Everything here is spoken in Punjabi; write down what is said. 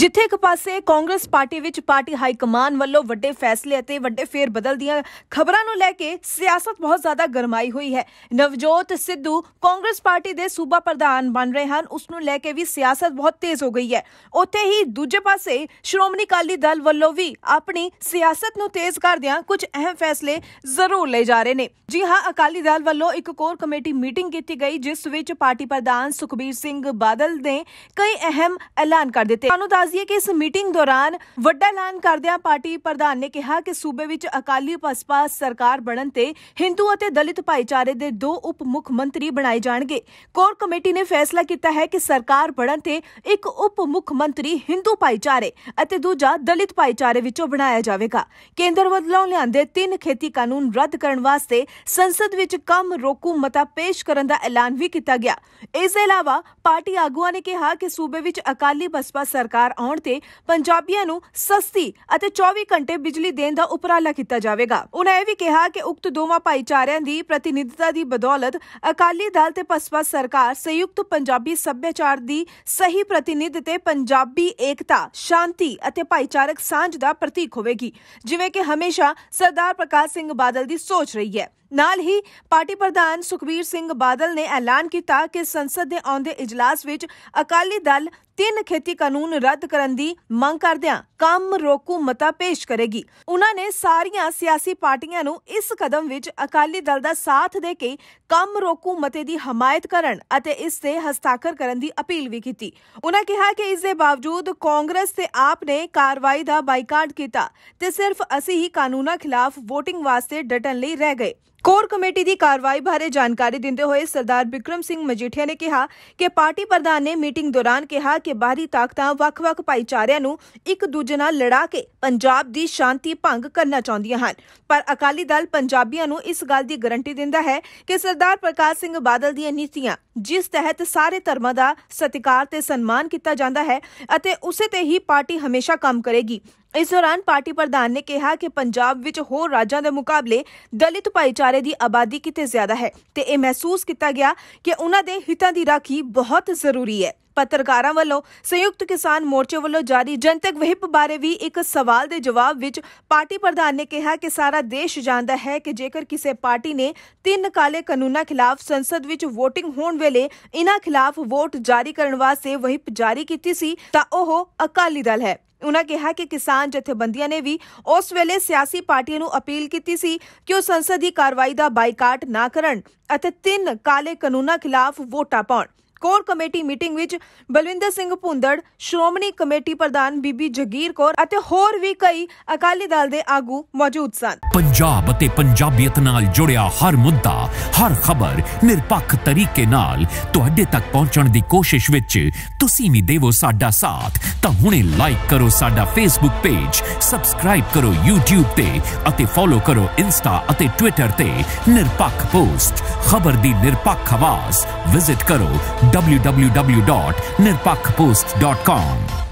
ਜਿੱਥੇ ਇੱਕ ਪਾਸੇ ਕਾਂਗਰਸ ਪਾਰਟੀ ਵਿੱਚ ਪਾਰਟੀ ਹਾਈ ਕਮਾਨ ਵੱਲੋਂ ਵੱਡੇ ਫੈਸਲੇ ਅਤੇ ਵੱਡੇ ਫੇਰ ਬਦਲ ਦੀਆਂ ਖਬਰਾਂ ਨੂੰ ਲੈ ਕੇ ਸਿਆਸਤ ਬਹੁਤ ਜ਼ਿਆਦਾ ਗਰਮਾਈ ਹੋਈ ਹੈ ਨਵਜੋਤ ਸਿੱਧੂ ਕਾਂਗਰਸ ਪਾਰਟੀ ਦੇ ਸੂਬਾ ਪ੍ਰਧਾਨ ਬਣ ਰਹੇ ਹਨ ਉਸ ਨੂੰ ਲੈ ਕੇ ਵੀ ਸਿਆਸਤ ਬਹੁਤ ਤੇਜ਼ ਹੋ ਗਈ ਹੈ ਉੱਥੇ ਹੀ ਦੂਜੇ ਪਾਸੇ ਸ਼੍ਰੋਮਣੀ ਅਕਾਲੀ ਦਲ ਵੱਲੋਂ ਵੀ ਆਪਣੀ ਸਿਆਸਤ ਨੂੰ ਤੇਜ਼ ਕਰਦਿਆਂ ਕੁਝ ਅਹਿਮ ਫੈਸਲੇ ਜ਼ਰੂਰ ਲਏ ਜਾ ਰਹੇ ਨੇ ਜੀ ਹਾਂ ਅਕਾਲੀ ਦਲ ਵੱਲੋਂ ਇੱਕ ਕੋਰ ਕਮੇਟੀ ਮੀਟਿੰਗ ਕੀਤੀ ਗਈ ਜਿਸ ਵਿੱਚ ਪਾਰਟੀ ਪ੍ਰਧਾਨ ਸੁਖਬੀਰ ਸਿੰਘ ਬਾਦਲ ਨੇ ਕਈ ਅਹਿਮ ਐਲਾਨ ਕਰ ਦਿੱਤੇ ਤੁਹਾਨੂੰ ਦੱਸਦੀਏ ਕਿ ਇਸ ਮੀਟਿੰਗ ਦੌਰਾਨ ਵੱਡਾ ਐਲਾਨ ਕਰਦਿਆਂ ਪਾਰਟੀ ਪ੍ਰਧਾਨ ਨੇ ਕਿਹਾ ਕਿ ਸੂਬੇ ਵਿੱਚ ਅਕਾਲੀ ਪਸਪਾ ਸਰਕਾਰ ਬਣਨ ਤੇ ਹਿੰਦੂ ਅਤੇ ਦਲਿਤ ਭਾਈਚਾਰੇ ਦੇ ਦੋ ਉਪ ਮੁੱਖ ਮੰਤਰੀ ਬਣਾਏ ਜਾਣਗੇ ਕੋਰ ਕਮੇਟੀ ਨੇ ਫੈਸਲਾ ਕੀਤਾ ਹੈ ਕਿ ਸਰਕਾਰ ਬਣਨ ਤੇ ਇੱਕ ਉਪ ਮੁੱਖ ਮੰਤਰੀ ਹਿੰਦੂ ਭਾਈਚਾਰੇ ਅਤੇ ਦੂਜਾ ਦਲਿਤ ਭਾਈਚਾਰੇ ਵਿੱਚੋਂ ਬਣਾਇਆ ਜਾਵੇਗਾ ਕੇਂਦਰ ਵੱਲੋਂ ਲਿਆਂਦੇ ਤਿੰਨ ਖੇਤੀ ਕਾਨੂੰਨ ਰੱਦ ਕਰਨ ਵਾਸਤੇ ਸੰਸਦ ਵਿੱਚ ਕੰਮ ਰੋਕੂ ਮਤਾ ਪੇਸ਼ ਕਰਨ ਦਾ ਐਲਾਨ ਵੀ ਕੀਤਾ ਗਿਆ ਇਸ ਦੇ ਇਲਾਵਾ ਪਾਰਟੀ ਆਗੂਆਂ ਨੇ ਕਿਹਾ ਕਿ ਸੂਬੇ ਵਿੱਚ ਅਕਾਲੀ ਬਸਪਾ ਸਰਕਾਰ ਆਉਣ ਤੇ ਪੰਜਾਬੀਆਂ ਨੂੰ ਸਸਤੀ ਅਤੇ 24 ਘੰਟੇ ਬਿਜਲੀ ਦੇਣ ਦਾ ਉਪਰਾਲਾ ਕੀਤਾ ਜਾਵੇਗਾ ਉਹਨਾਂ ਇਹ ਵੀ ਕਿਹਾ ਕਿ ਉਕਤ ਦੋਵਾਂ ਭਾਈਚਾਰਿਆਂ ਦੀ ਪ੍ਰਤੀਨਿਧਤਾ ਦੀ ਬਦੌਲਤ ਅਕਾਲੀ ਦਲ ਤੇ ਪਸਪਾ ਸਰਕਾਰ ਸੰਯੁਕਤ ਪੰਜਾਬੀ ਸੱਭਿਆਚਾਰ ਦੀ ਸਹੀ ਪ੍ਰਤੀਨਿਧ ਤੇ ਪੰਜਾਬੀ ਏਕਤਾ ਸ਼ਾਂਤੀ ਅਤੇ ਭਾਈਚਾਰਕ ਸਾਂਝ ਦਾ ਪ੍ਰਤੀਕ ਹੋਵੇਗੀ ਜਿਵੇਂ ਕਿ ਹਮੇਸ਼ਾ ਸਰਦਾਰ ਪ੍ਰਕਾਸ਼ ਸਿੰਘ ਬਾਦਲ ਦੀ ਸੋਚ ਰਹੀ ਹੈ ਨਾਲ ਹੀ ਪਾਰਟੀ ਪ੍ਰਧਾਨ ਸੁਖਬੀਰ ਸਿੰਘ ਬਾਦਲ ਨੇ ਐਲਾਨ ਕੀਤਾ ਕਿ ਸੰਸਦ ਦੇ ਆਉਂਦੇ ਇਜਲਾਸ ਵਿੱਚ ਅਕਾਲੀ ਦਲ ਤਿੰਨ ਖੇਤੀ ਕਾਨੂੰਨ ਰੱਦ ਕਰਨ ਦੀ ਮੰਗ ਕਰਦਿਆਂ ਕੰਮ ਰੋਕੂ ਮਤਾ ਪੇਸ਼ ਕਰੇਗੀ ਉਹਨਾਂ ਨੇ ਸਾਰੀਆਂ ਸਿਆਸੀ ਪਾਰਟੀਆਂ ਨੂੰ ਇਸ ਕਦਮ ਵਿੱਚ ਅਕਾਲੀ ਦਲ ਦਾ ਸਾਥ ਦੇ ਕੇ ਕੰਮ ਰੋਕੂ ਮਤੇ ਦੀ ਹਮਾਇਤ ਕਰਨ ਅਤੇ ਇਸ ਤੇ ਹਸਤਾਖਰ ਕਰਨ ਦੀ ਅਪੀਲ ਵੀ ਕੀਤੀ ਉਹਨਾਂ ਕਿਹਾ ਕਿ ਇਸ ਦੇ ਬਾਵਜੂਦ ਕਾਂਗਰਸ ਤੇ ਆਪ ਨੇ ਕਾਰਵਾਈ ਦਾ ਬਾਈਕਾਟ ਕੀਤਾ ਤੇ ਸਿਰਫ ਅਸੀਂ ਹੀ ਕਾਨੂੰਨਾਂ ਖਿਲਾਫ VOTING ਵਾਸਤੇ ਡਟਣ ਲਈ ਰਹਿ ਗਏ ਕੋਰ ਕਮੇਟੀ ਦੀ ਕਾਰਵਾਈ ਬਾਰੇ ਜਾਣਕਾਰੀ ਦਿੰਦੇ ਹੋਏ ਸਰਦਾਰ ਬਿਕਰਮ ਸਿੰਘ ਮਜੀਠੀਆ ਨੇ ਕਿਹਾ ਕਿ ਪਾਰਟੀ ਪ੍ਰਧਾਨ ਨੇ ਮੀਟਿੰਗ ਦੌਰਾਨ ਕਿਹਾ ਕਿ ਬਾਹਰੀ ਤਾਕਤਾਂ ਵੱਖ-ਵੱਖ ਭਾਈਚਾਰਿਆਂ ਨੂੰ ਇੱਕ ਦੂਜੇ ਨਾਲ ਲੜਾ ਕੇ ਪੰਜਾਬ ਦੀ ਸ਼ਾਂਤੀ ਭੰਗ ਕਰਨਾ ਚਾਹੁੰਦੀਆਂ ਹਨ ਪਰ ਅਕਾਲੀ ਦਲ ਪੰਜਾਬੀਆਂ ਨੂੰ ਇਸ ਗੱਲ ਦੀ ਗਾਰੰਟੀ ਦਿੰਦਾ ਹੈ ਕਿ ਸਰਦਾਰ ਪ੍ਰਕਾਸ਼ ਸਿੰਘ ਬਾਦਲ ਦੀਆਂ ਨੀਤੀਆਂ ਜਿਸ ਤਹਿਤ ਸਾਰੇ ਧਰਮਾਂ ਦਾ ਸਤਿਕਾਰ ਤੇ ਸਨਮਾਨ ਕੀਤਾ ਜਾਂਦਾ ਹੈ ਅਤੇ ਉਸੇ ਤੇ ਹੀ ਪਾਰਟੀ ਹਮੇਸ਼ਾ ਕੰਮ ਕਰੇਗੀ ਇਸ ਦੌਰਾਨ ਪਾਰਟੀ ਪ੍ਰਧਾਨ ਨੇ ਕਿਹਾ ਕਿ ਪੰਜਾਬ ਵਿੱਚ ਹੋਰ ਰਾਜਾਂ ਦੇ ਮੁਕਾਬਲੇ ਦਲਿਤ ਭਾਈਚਾਰੇ ਦੀ ਆਬਾਦੀ ਕਿਤੇ ਜ਼ਿਆਦਾ ਹੈ ਤੇ ਇਹ ਮਹਿਸੂਸ ਕੀਤਾ ਗਿਆ ਕਿ ਉਹਨਾਂ ਦੇ ਹਿੱਤਾਂ ਦੀ ਰਾਖੀ ਬਹੁਤ ਜ਼ਰੂਰੀ ਹੈ ਪੱਤਰਕਾਰਾਂ ਵੱਲੋਂ ਸੰਯੁਕਤ ਕਿਸਾਨ ਮੋਰਚੇ ਵੱਲੋਂ ਜਾਰੀ ਜਨਤਕ ਵਹਿਪ ਬਾਰੇ ਵੀ ਇੱਕ ਸਵਾਲ ਦੇ ਜਵਾਬ ਵਿੱਚ ਪਾਰਟੀ ਪ੍ਰਧਾਨ ਨੇ ਕਿਹਾ ਕਿ ਸਾਰਾ ਦੇਸ਼ ਜਾਣਦਾ ਹੈ ਕਿ ਜੇਕਰ ਕਿਸੇ ਪਾਰਟੀ ਨੇ ਤਿੰਨ ਕਾਲੇ ਕਾਨੂੰਨਾਂ ਖਿਲਾਫ ਸੰਸਦ ਵਿੱਚ VOTING ਹੋਣ ਵੇਲੇ ਇਹਨਾਂ ਖਿਲਾਫ ਵੋਟ ਜਾਰੀ ਕਰਨ ਵਾਸਤੇ ਵਹਿਪ ਜਾਰੀ ਕੀਤੀ ਸੀ ਤਾਂ ਉਹ ਅਕਾਲੀ ਦਲ ਹੈ ਉਨ੍ਹਾਂ ਕਿਹਾ ਕਿ ਕਿਸਾਨ ਜਥੇਬੰਦੀਆਂ ਨੇ ਵੀ ਉਸ ਵੇਲੇ ਸਿਆਸੀ ਪਾਰਟੀਆਂ ਨੂੰ ਅਪੀਲ ਕੀਤੀ ਸੀ ਕਿ ਉਹ ਸੰਸਦੀ ਕਾਰਵਾਈ ਦਾ ਬਾਈਕਾਟ ਨਾ ਕਰਨ ਅਤੇ ਤਿੰਨ ਕਾਲੇ ਕਾਨੂੰਨਾਂ ਖਿਲਾਫ ਵੋਟਾਂ ਪਾਉਣ ਕੋਰ ਕਮੇਟੀ ਮੀਟਿੰਗ ਵਿੱਚ ਬਲਵਿੰਦਰ ਸਿੰਘ ਭੁੰਦੜ ਸ਼੍ਰੋਮਣੀ ਕਮੇਟੀ ਪ੍ਰਧਾਨ ਬੀਬੀ ਜਗੀਰ ਕੌਰ ਅਤੇ ਹੋਰ ਵੀ ਕਈ ਅਕਾਲੀ ਦਲ ਦੇ ਆਗੂ ਮੌਜੂਦ ਸਨ ਪੰਜਾਬ ਅਤੇ ਪੰਜਾਬੀਅਤ ਨਾਲ ਜੁੜਿਆ ਹਰ ਮੁੱਦਾ ਹਰ ਖਬਰ ਨਿਰਪੱਖ ਤਰੀਕੇ ਨਾਲ ਤੁਹਾਡੇ ਤੱਕ ਪਹੁੰਚਣ ਦੀ ਕੋਸ਼ਿਸ਼ ਵਿੱਚ ਤੁਸੀਂ ਵੀ ਦੇਵੋ ਸਾਡਾ ਸਾਥ ਤਾਂ ਹੁਣੇ ਲਾਈਕ ਕਰੋ ਸਾਡਾ ਫੇਸਬੁੱਕ ਪੇਜ ਸਬਸਕ੍ਰਾਈਬ ਕਰੋ YouTube ਤੇ ਅਤੇ ਫੋਲੋ ਕਰੋ ਇੰਸਟਾ ਅਤੇ ਟਵਿੱਟਰ ਤੇ ਨਿਰਪੱਖ ਪੋਸਟ ਖਬਰ ਦੀ ਨਿਰਪੱਖ ਆਵਾਜ਼ ਵਿਜ਼ਿਟ ਕਰੋ www.nirpakpost.com.